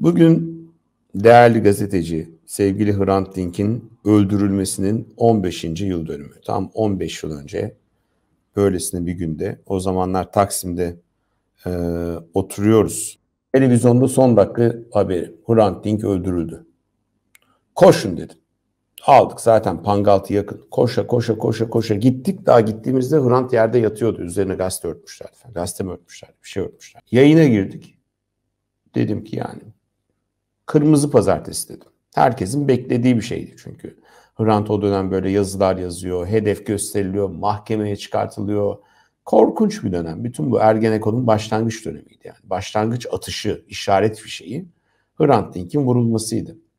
Bugün değerli gazeteci sevgili Hrant Dink'in öldürülmesinin 15. yıl dönümü. Tam 15 yıl önce böylesine bir günde o zamanlar Taksim'de e, oturuyoruz. Televizyonda son dakika haberi. Hrant Dink öldürüldü. Koşun dedim. Aldık zaten Pangaltı yakın. Koşa koşa koşa koşa gittik. Daha gittiğimizde Hrant yerde yatıyordu. Üzerine gazete örtmüşler. Gazete mi örtmüşler? Bir şey örtmüşler. Yayına girdik. Dedim ki yani kırmızı pazartesi dedim. Herkesin beklediği bir şeydi çünkü. Hrant o dönem böyle yazılar yazıyor, hedef gösteriliyor, mahkemeye çıkartılıyor. Korkunç bir dönem. Bütün bu Ergenekon'un başlangıç dönemiydi yani. Başlangıç atışı, işaret fişeği Hrant Dink'in vurulmasıydı.